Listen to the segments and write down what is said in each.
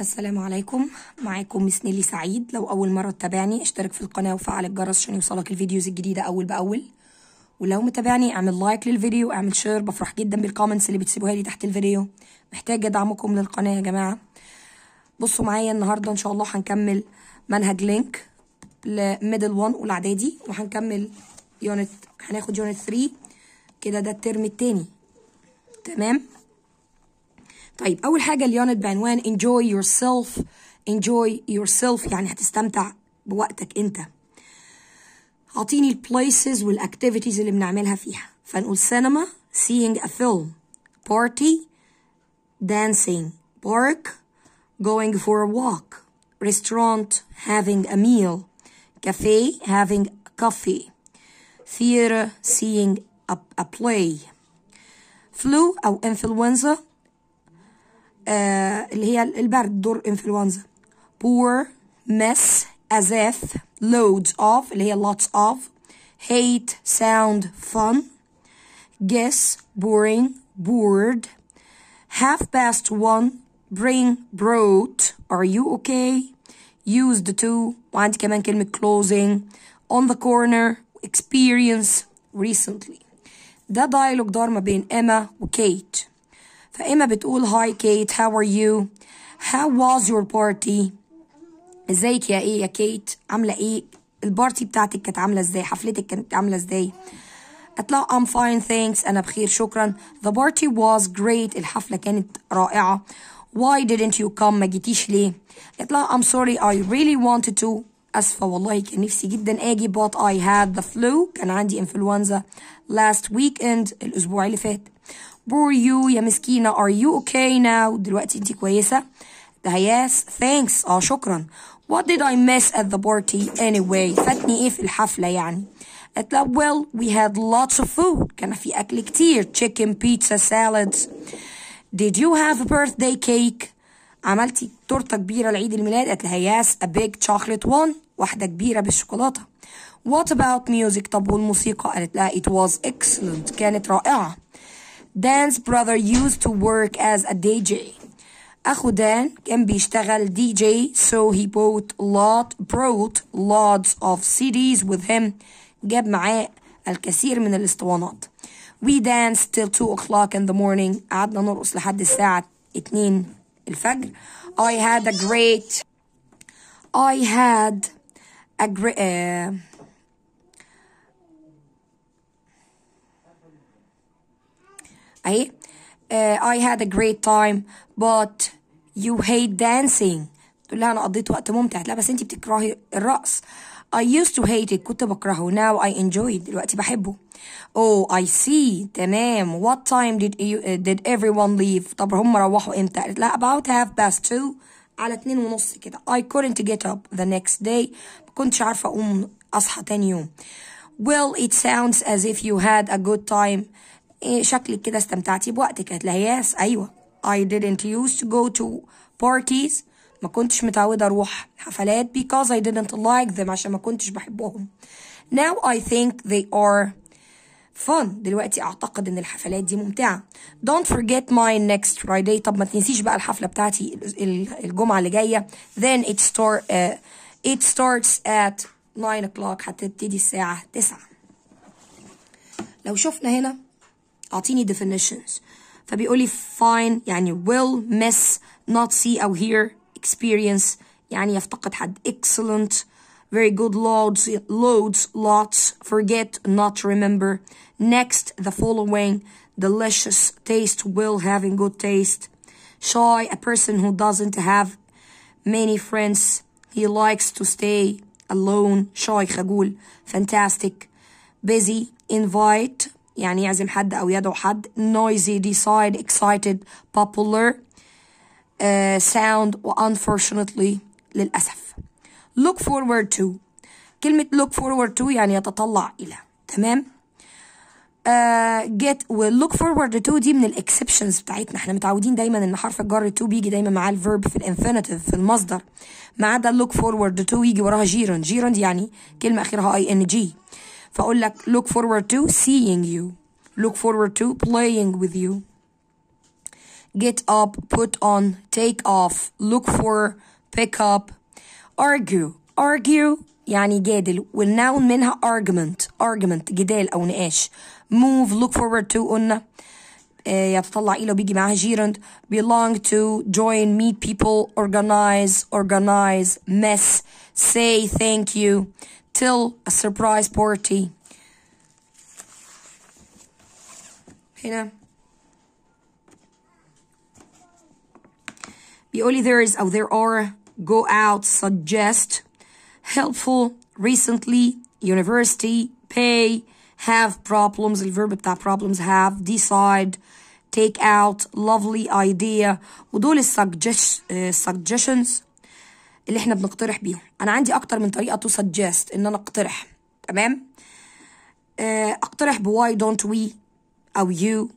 السلام عليكم معاكم مس نيلي سعيد لو اول مره تتابعني اشترك في القناه وفعل الجرس عشان يوصلك الفيديوز الجديده اول باول ولو متابعني اعمل لايك للفيديو اعمل شير بفرح جدا بالكومنتس اللي بتسيبوها لي تحت الفيديو محتاجه دعمكم للقناه يا جماعه بصوا معايا النهارده ان شاء الله هنكمل منهج لينك لميدل 1 والاعدادي وهنكمل يونت هناخد يونت 3 كده ده الترم الثاني تمام طيب اول حاجه اليونت بعنوان enjoy yourself enjoy yourself يعني هتستمتع بوقتك انت اعطيني البلايسز والاكتيفيتيز اللي بنعملها فيها فنقول سينما seeing a film party dancing park going for a walk restaurant having a meal cafe having coffee theater seeing a, a play flu او influenza آه اللي هي البرد دور انفلونزا poor mess as if loads of اللي هي lots of hate sound fun guess boring bored half past one bring brought are you okay use the two and كمان كلمة closing on the corner experience recently ده dialogue دار ما بين إما وكيت فإما بتقول هاي كيت هاو ار يو هاو واز يور بارتي ازيك يا ايه يا كيت عامله ايه البارتي بتاعتك كانت عامله ازاي حفلتك كانت عامله ازاي هتلاقوا I'm fine thanks أنا بخير شكرا The party was great الحفلة كانت رائعة Why didn't you come ما جيتيش ليه هتلاقوا I'm sorry I really wanted to أسفة والله كان نفسي جدا أجي but I had the flu كان عندي إنفلونزا last weekend الأسبوع اللي فات were you يا مسكينة are you okay now دلوقتي انت كويسة ده yes thanks اه ah, شكرا what did I miss at the party anyway فاتني ايه في الحفلة يعني At له well we had lots of food كان في أكل كتير chicken pizza salads did you have a birthday cake عملتي تورتة كبيرة لعيد الميلاد قالت لها yes a big chocolate one واحدة كبيرة بالشوكولاتة What about music طب والموسيقى قالت لها it was excellent كانت رائعة Dan's brother used to work as a DJ. أخو دان كان بيشتغل دي جي so he bought lot brought lots of CDs with him جاب معاه الكثير من الاسطوانات we danced till 2 o'clock in the morning قعدنا نرقص لحد الساعة 2 الفجر I had a great I had a great uh, eh, اهي uh, I had a great time but you hate dancing تقول لها انا قضيت وقت ممتع لا بس انت بتكرهي الرقص I used to hate it كنت بكرهه now I enjoy it دلوقتي بحبه oh I see تمام what time did you, uh, did everyone leave طب هم روحوا امتى قالت لها about half past two على اتنين ونص كده I couldn't get up the next day ما كنتش عارفة أقوم أصحى تاني يوم Well it sounds as if you had a good time إيه شكلك كده استمتعتي بوقتك هتلاقيها يس ايوه I didn't used to go to parties ما كنتش متعودة أروح حفلات because I didn't like them عشان ما كنتش بحبهم now I think they are fun دلوقتي أعتقد إن الحفلات دي ممتعة don't forget my next Friday طب ما تنسيش بقى الحفلة بتاعتي الجمعة اللي جاية then it, start, uh, it starts at 9 o'clock هتبتدي الساعة 9 لو شفنا هنا أعطيني definitions فبيقول لي fine يعني will miss not see أو hear experience يعني يفتقد حد excellent very good loads loads lots forget not remember next the following delicious taste will having good taste shy a person who doesn't have many friends he likes to stay alone shy خجول fantastic busy invite يعني يعزم حد أو يدعو حد noisy decide excited popular uh, sound unfortunately للأسف look forward to كلمة look forward to يعني يتطلع إلى تمام uh, get will look forward to دي من الاكسبشنز بتاعتنا احنا متعودين دايما ان حرف الجر to بيجي دايما معاه الفيرب في الانفينيتيف في المصدر ما عدا look forward to يجي وراها جيرن جيرن يعني كلمة اخرها اي ان جي فأقول لك look forward to seeing you look forward to playing with you get up put on take off look for pick up argue argue يعني جادل والnoun منها argument argument جدال أو نقاش move look forward to قلنا يتطلع إلى وبيجي معاها belong to join meet people organize organize mess say thank you Still a surprise party. هنا only there is أو there are go out suggest helpful recently university pay have problems verb that problems have decide take out lovely idea ودول uh, suggestions? اللي احنا بنقترح بيهم انا عندي اكتر من طريقه تو سجست ان انا اقترح تمام آه، اقترح بواي دونت وي او يو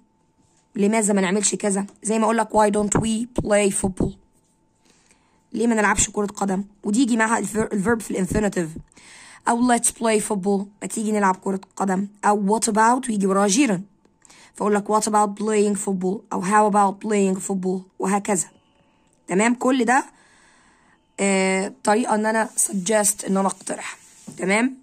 لماذا ما نعملش كذا زي ما اقول لك واي دونت وي بلاي فوتبول ليه ما نلعبش كره قدم ودي يجي معاها الفيرب في الانفينيتيف او let's play football ما تيجي نلعب كرة قدم أو what about ويجي وراها جيرا فأقول لك what about playing football أو how about playing football وهكذا تمام كل ده آه، طريقه ان انا سجست ان انا اقترح تمام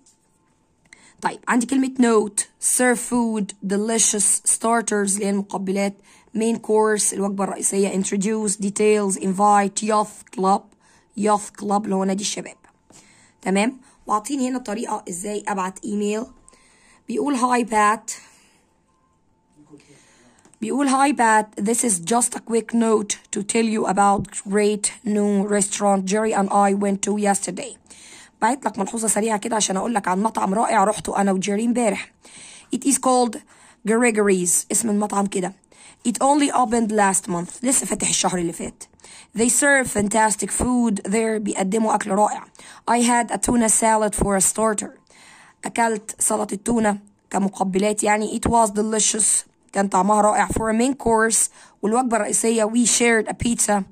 طيب عندي كلمه نوت سيرف فود delicious ستارترز اللي هي المقبلات مين كورس الوجبه الرئيسيه انتروديوس ديتيلز انفايت يوث كلاب يوث كلاب اللي هو نادي الشباب تمام واعطيني هنا طريقه ازاي ابعت ايميل بيقول هاي بات بيقول hi Pat this is just a quick note to tell you about great new restaurant Jerry and I went to yesterday بعت لك ملحوظة سريعة كده عشان أقول لك عن مطعم رائع رحته أنا وجيري امبارح It is called Gregory's اسم المطعم كده It only opened last month لسه فتح الشهر اللي فات They serve fantastic food there بيقدموا أكل رائع I had a tuna salad for a starter أكلت سلطة التونة كمقبلات يعني It was delicious كان طعمها رائع for a main course والوجبة الرئيسية we shared a pizza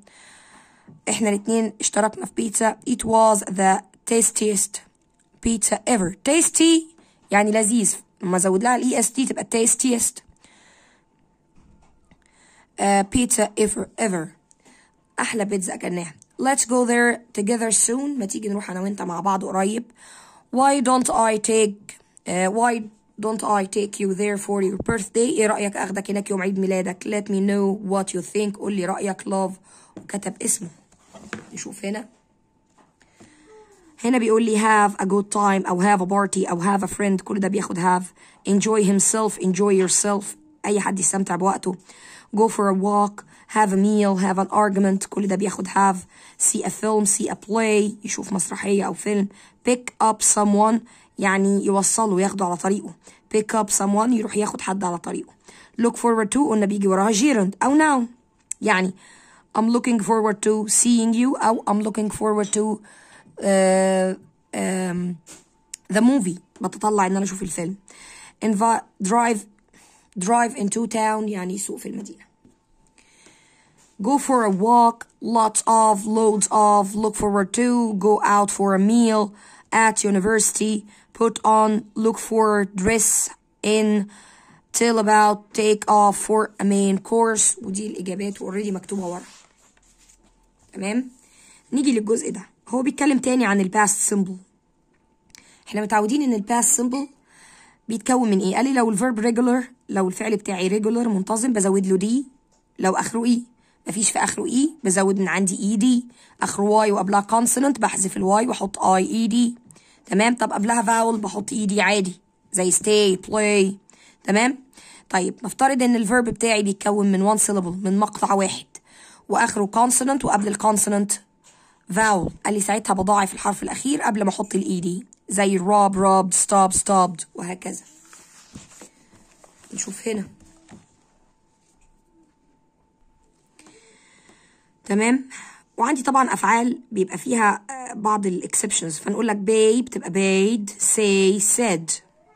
احنا الاتنين اشتركنا في بيتزا it was the tastiest pizza ever tasty يعني لذيذ لما ازود لها الاي اس تي تبقى tastiest بيتزا uh, ever ever احلى بيتزا اكلناها let's go there together soon ما تيجي نروح انا وانت مع بعض قريب why don't I take uh, why don't I take you there for your birthday ايه رأيك اخدك هناك يوم عيد ميلادك let me know what you think قول لي رأيك love وكتب اسمه نشوف هنا هنا بيقول لي have a good time أو have a party أو have a friend كل ده بياخد have enjoy himself enjoy yourself أي حد يستمتع بوقته go for a walk have a meal have an argument كل ده بياخد have see a film see a play يشوف مسرحية أو فيلم pick up someone يعني يوصله ياخده على طريقه pick up someone يروح ياخد حد على طريقه look forward to قلنا بيجي وراها gerund أو noun يعني I'm looking forward to seeing you أو I'm looking forward to uh, um, the movie بتطلع إن أنا أشوف الفيلم Invi drive drive into town يعني سوق في المدينة go for a walk lots of loads of look forward to go out for a meal at university, put on, look for, dress in, till about, take off for a main course ودي الإجابات اوريدي مكتوبة ورا تمام نيجي للجزء ده هو بيتكلم تاني عن الباست سيمبل احنا متعودين ان الباست سيمبل بيتكون من ايه قال لي لو الفيرب ريجولر لو الفعل بتاعي ريجولر منتظم بزود له دي لو اخره اي e. مفيش في اخره اي e، بزود من عندي اي e دي اخره واي وقبلها كونسوننت بحذف الواي واحط اي اي دي تمام طب قبلها فاول بحط ايدي e عادي زي stay play تمام طيب نفترض ان الفيرب بتاعي بيتكون من وان syllable من مقطع واحد واخره consonant وقبل الكونسوننت فاول قال لي ساعتها بضاعف الحرف الاخير قبل ما احط الايدي e زي rob راب ستوب stopped وهكذا نشوف هنا تمام وعندي طبعا افعال بيبقى فيها آه، بعض الاكسبشنز فنقول لك باي بتبقى بايد سي سيد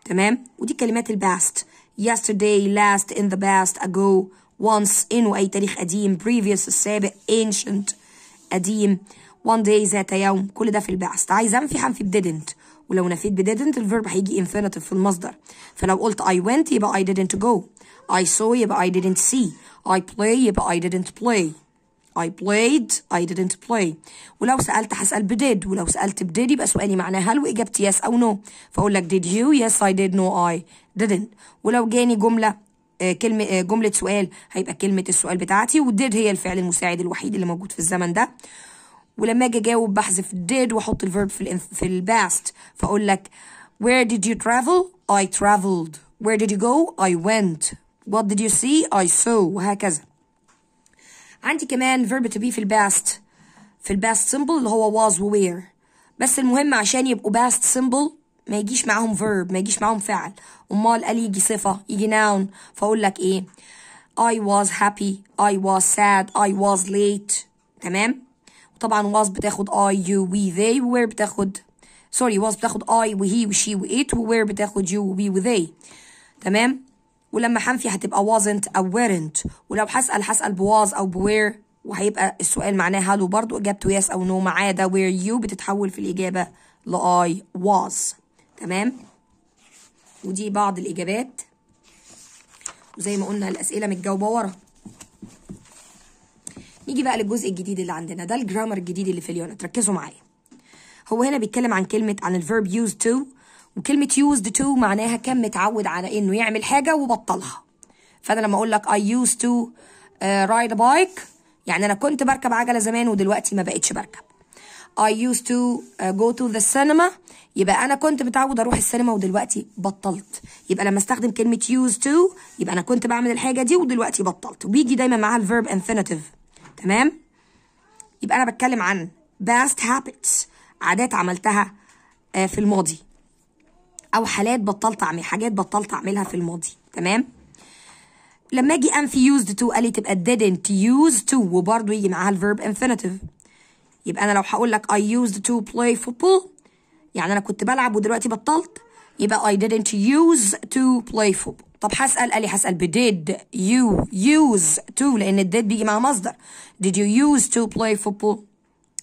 تمام ودي كلمات الباست yesterday last in the past ago once in واي تاريخ قديم previous السابق ancient قديم one day ذات يوم كل ده في الباست عايز انفي هنفي بديدنت ولو نفيت بديدنت الفيرب هيجي infinitive في المصدر فلو قلت I went يبقى I didn't go I saw يبقى I didn't see I play يبقى I didn't play I played I didn't play ولو سألت هسأل بديد ولو سألت بديد يبقى سؤالي معناه هل وإجابتي yes أو no فأقول لك did you yes I did no I didn't ولو جاني جملة آه، كلمة آه، جملة سؤال هيبقى كلمة السؤال بتاعتي وديد هي الفعل المساعد الوحيد اللي موجود في الزمن ده ولما اجي اجاوب بحذف did واحط الفيرب في في الباست فاقول لك where did you travel I traveled where did you go I went what did you see I saw وهكذا عندي كمان verb to be في الباست في الباست simple اللي هو was و were بس المهم عشان يبقوا باست simple ما يجيش معاهم verb ما يجيش معاهم فعل امال قال يجي صفه يجي noun فاقول لك ايه I was happy I was sad I was late تمام وطبعا was بتاخد I you we they were بتاخد سوري was بتاخد I و he و she و it و where بتاخد you و we و they تمام ولما حنفي هتبقى wasn't أو weren't ولو هسأل هسأل بواز أو بوير وهيبقى السؤال معناه هل وبرضه إجابته yes أو no ما عدا where you بتتحول في الإجابة ل I was تمام ودي بعض الإجابات وزي ما قلنا الأسئلة متجاوبة ورا نيجي بقى للجزء الجديد اللي عندنا ده الجرامر الجديد اللي في اليونت ركزوا معايا هو هنا بيتكلم عن كلمة عن الفيرب used to وكلمه يوزد تو معناها كان متعود على انه يعمل حاجه وبطلها فانا لما اقول لك I used to آه، ride a bike يعني انا كنت بركب عجله زمان ودلوقتي ما بقتش بركب I used to آه، go to the cinema يبقى انا كنت متعود اروح السينما ودلوقتي بطلت يبقى لما استخدم كلمه used to يبقى انا كنت بعمل الحاجه دي ودلوقتي بطلت وبيجي دايما معاها الفيرب infinitive تمام يبقى انا بتكلم عن past habits عادات عملتها آه، في الماضي او حالات بطلت اعمل حاجات بطلت اعملها في الماضي تمام لما اجي انفي يوزد تو قال لي تبقى didn't use to وبرضه يجي معاها الفيرب انفينيتيف يبقى انا لو هقول لك اي يوزد تو بلاي فوتبول يعني انا كنت بلعب ودلوقتي بطلت يبقى اي didn't use to play football طب هسأل قال لي هسأل ب did you use to لأن الديد بيجي مع مصدر did you use to play football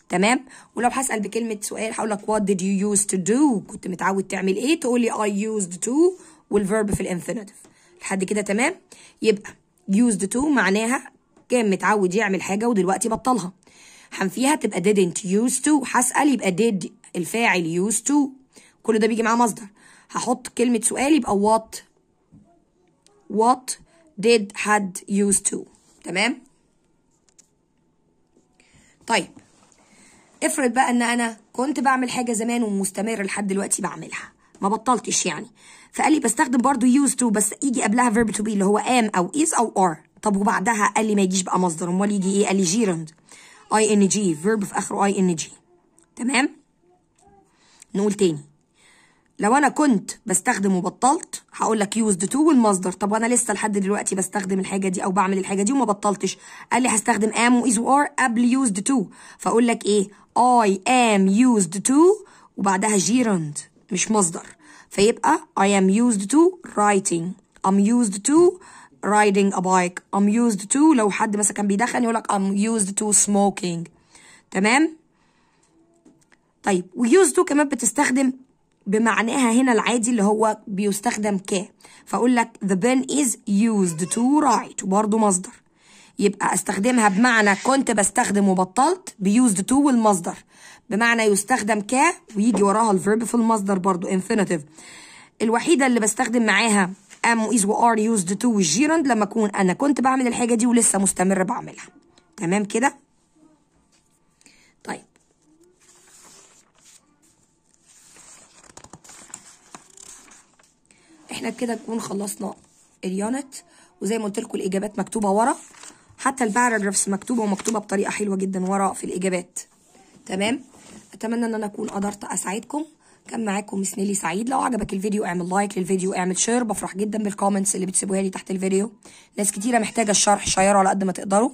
تمام ولو هسال بكلمه سؤال هقول لك what did you used to do كنت متعود تعمل ايه تقول لي I used to والفيرب في الانفينيتيف لحد كده تمام يبقى used to معناها كان متعود يعمل حاجه ودلوقتي بطلها هنفيها تبقى didn't used to هسال يبقى did الفاعل used to كل ده بيجي معاه مصدر هحط كلمه سؤال يبقى what what did had used to تمام طيب افرض بقى ان انا كنت بعمل حاجه زمان ومستمر لحد دلوقتي بعملها ما بطلتش يعني فقال لي بستخدم برضو used to بس يجي قبلها verb to be اللي هو am او is او are طب وبعدها قال لي ما يجيش بقى مصدر امال يجي ايه قال لي gerund اي ان جي verb في اخره اي ان جي تمام نقول تاني لو انا كنت بستخدم وبطلت هقول لك يوزد تو والمصدر طب وانا لسه لحد دلوقتي بستخدم الحاجه دي او بعمل الحاجه دي وما بطلتش قال لي هستخدم ام ويز وار قبل يوزد تو فاقول لك ايه اي ام يوزد تو وبعدها جيرند مش مصدر فيبقى اي ام يوزد تو رايتنج ام يوزد تو رايدنج ا بايك ام يوزد تو لو حد مثلا كان بيدخن يقول لك ام يوزد تو سموكينج تمام طيب ويوز تو كمان بتستخدم بمعناها هنا العادي اللي هو بيستخدم ك فاقول لك the pen is used to write وبرضه مصدر يبقى استخدمها بمعنى كنت بستخدم وبطلت بيوزد تو والمصدر بمعنى يستخدم ك ويجي وراها الفيرب في المصدر برضو infinitive الوحيده اللي بستخدم معاها ام وايز وار يوزد تو والجيرند لما اكون انا كنت بعمل الحاجه دي ولسه مستمر بعملها تمام كده احنا كده نكون خلصنا اليونت وزي ما قلت لكم الاجابات مكتوبه ورا حتى الباراجرافز مكتوبه ومكتوبه بطريقه حلوه جدا ورا في الاجابات تمام اتمنى ان انا اكون قدرت اساعدكم كان معاكم سنيلي سعيد لو عجبك الفيديو اعمل لايك للفيديو اعمل شير بفرح جدا بالكومنتس اللي بتسيبوها لي تحت الفيديو ناس كتيره محتاجه الشرح شيروا على قد ما تقدروا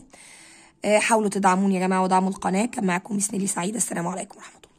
آه، حاولوا تدعموني يا جماعه ودعموا القناه كان معاكم سنيلي سعيد السلام عليكم ورحمه الله